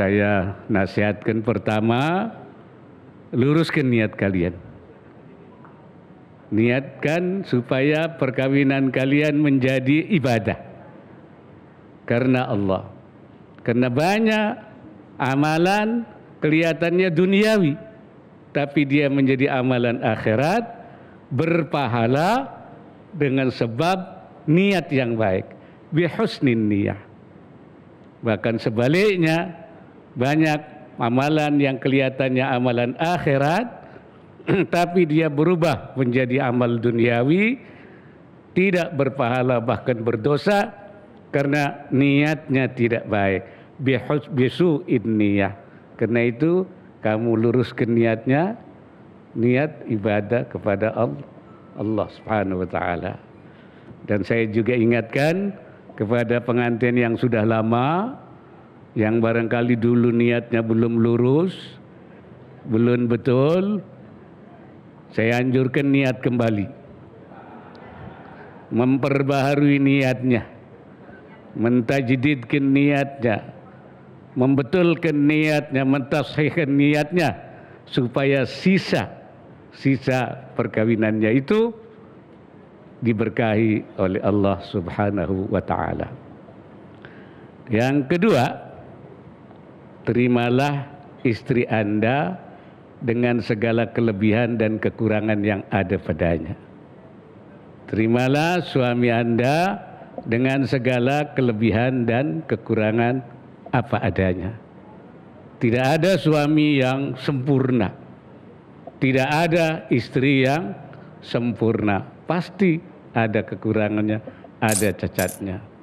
saya nasihatkan pertama, luruskan niat kalian. Niatkan supaya perkawinan kalian menjadi ibadah. Karena Allah. Karena banyak amalan kelihatannya duniawi. Tapi dia menjadi amalan akhirat, berpahala dengan sebab niat yang baik. Bihusnin niyah. Bahkan sebaliknya, banyak amalan yang kelihatannya amalan akhirat, tapi dia berubah menjadi amal duniawi, tidak berpahala bahkan berdosa karena niatnya tidak baik. Bihus bisu ya Karena itu kamu luruskan niatnya, niat ibadah kepada Allah, Allah Subhanahu wa taala. Dan saya juga ingatkan kepada pengantin yang sudah lama yang barangkali dulu niatnya belum lurus, belum betul, saya anjurkan niat kembali. Memperbaharui niatnya, mentajdidkan niatnya, membetulkan niatnya, mentasihkan niatnya supaya sisa sisa perkawinannya itu diberkahi oleh Allah Subhanahu wa taala. Yang kedua, terimalah istri Anda dengan segala kelebihan dan kekurangan yang ada padanya. Terimalah suami Anda dengan segala kelebihan dan kekurangan apa adanya. Tidak ada suami yang sempurna. Tidak ada istri yang sempurna. Pasti ada kekurangannya, ada cacatnya.